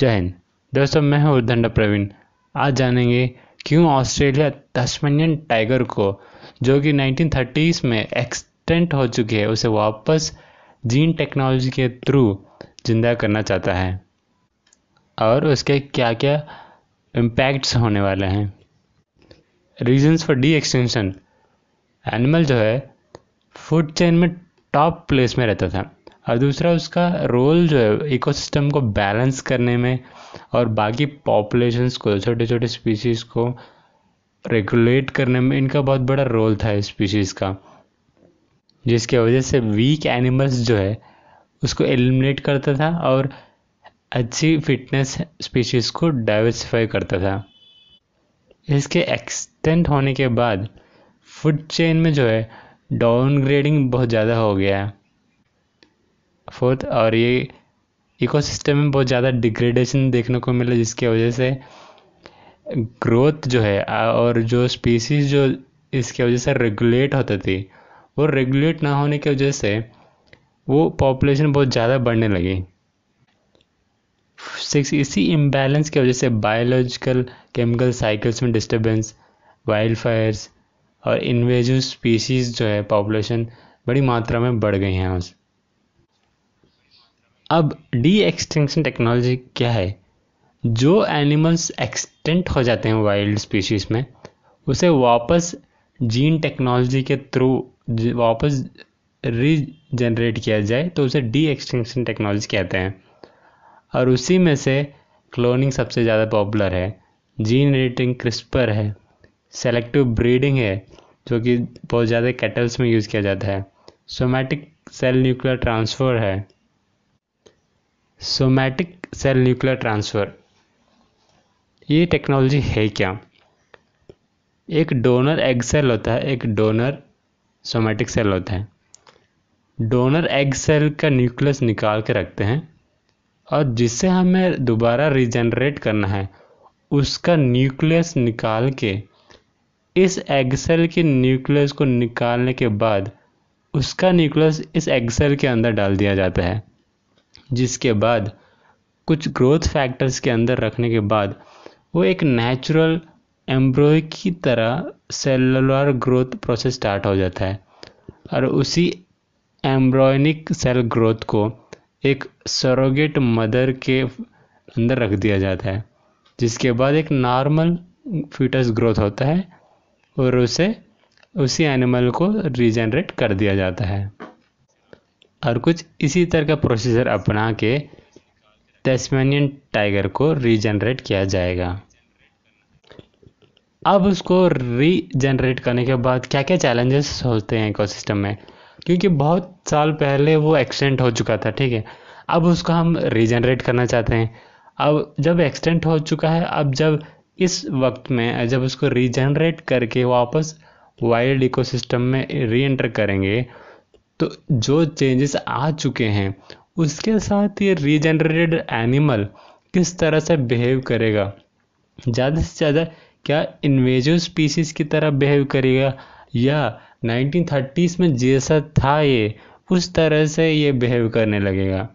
जय हिंद दोस्तों मैं हूँ उद्दंड प्रवीण आज जानेंगे क्यों ऑस्ट्रेलिया तस्मानियन टाइगर को जो कि 1930s में एक्सटेंट हो चुकी है उसे वापस जीन टेक्नोलॉजी के थ्रू जिंदा करना चाहता है और उसके क्या क्या इम्पैक्ट्स होने वाले हैं reasons for the extinction animal जो है फूड चेन में टॉप प्लेस में रहता था और दूसरा उसका रोल जो है इकोसिस्टम को बैलेंस करने में और बाकी पॉपुलेशंस को छोटे छोटे स्पीशीज़ को रेगुलेट करने में इनका बहुत बड़ा रोल था स्पीशीज़ का जिसके वजह से वीक एनिमल्स जो है उसको एलिमिनेट करता था और अच्छी फिटनेस स्पीशीज़ को डाइवर्सिफाई करता था इसके एक्सटेंड होने के बाद फूड चेन में जो है डाउनग्रेडिंग बहुत ज़्यादा हो गया है फोर्थ और ये इकोसिस्टम में बहुत ज़्यादा डिग्रेडेशन देखने को मिला जिसकी वजह से ग्रोथ जो है और जो स्पीसीज जो इसकी वजह से रेगुलेट होती थी वो रेगुलेट ना होने की वजह से वो पॉपुलेशन बहुत ज़्यादा बढ़ने लगी सिक्स इसी इम्बैलेंस की वजह से बायोलॉजिकल केमिकल साइकिल्स में डिस्टर्बेंस वाइल्ड फायर्स और इन्वेजिव स्पीशीज़ जो है पॉपुलेशन बड़ी मात्रा में बढ़ गई हैं उस अब डी एक्सटेंशन टेक्नोलॉजी क्या है जो एनिमल्स एक्सटेंट हो जाते हैं वाइल्ड स्पीशीज़ में उसे वापस जीन टेक्नोलॉजी के थ्रू वापस रीजनरेट किया जाए तो उसे डी एक्सटेंशन टेक्नोलॉजी कहते हैं और उसी में से क्लोनिंग सबसे ज़्यादा पॉपुलर है जीन एडिटिंग क्रिस्पर है सेलेक्टिव ब्रीडिंग है जो कि बहुत ज़्यादा कैटल्स में यूज़ किया जाता है सोमैटिक सेल न्यूक्लियर ट्रांसफ़र है सोमैटिक सेल न्यूक्लियर ट्रांसफ़र ये टेक्नोलॉजी है क्या एक डोनर एग सेल होता है एक डोनर सोमैटिक सेल होता है डोनर एग सेल का न्यूक्लियस निकाल के रखते हैं और जिससे हमें दोबारा रिजनरेट करना है उसका न्यूक्लियस निकाल के इस एग सेल के न्यूक्लियस को निकालने के बाद उसका न्यूक्लियस इस एग सेल के अंदर डाल दिया जाता है जिसके बाद कुछ ग्रोथ फैक्टर्स के अंदर रखने के बाद वो एक नेचुरल एम्ब्रोय की तरह सेलुलर ग्रोथ प्रोसेस स्टार्ट हो जाता है और उसी एम्ब्रॉयनिक सेल ग्रोथ को एक सरोगेट मदर के अंदर रख दिया जाता है जिसके बाद एक नॉर्मल फीटस ग्रोथ होता है और उसे उसी एनिमल को रीजनरेट कर दिया जाता है और कुछ इसी तरह का प्रोसीजर अपना के तस्मानियन टाइगर को रीजनरेट किया जाएगा अब उसको रीजनरेट करने के बाद क्या क्या चैलेंजेस होते हैं इकोसिस्टम में क्योंकि बहुत साल पहले वो एक्सटेंट हो चुका था ठीक है अब उसको हम रीजनरेट करना चाहते हैं अब जब एक्सटेंट हो चुका है अब जब इस वक्त में जब उसको रीजनरेट करके वापस वाइल्ड इकोसिस्टम में री एंटर करेंगे तो जो चेंजेस आ चुके हैं उसके साथ ये रीजनरेटेड एनिमल किस तरह से बिहेव करेगा ज़्यादा से ज़्यादा क्या इन्वेजिव स्पीसीज की तरह बिहेव करेगा या 1930s में जैसा था ये उस तरह से ये बिहेव करने लगेगा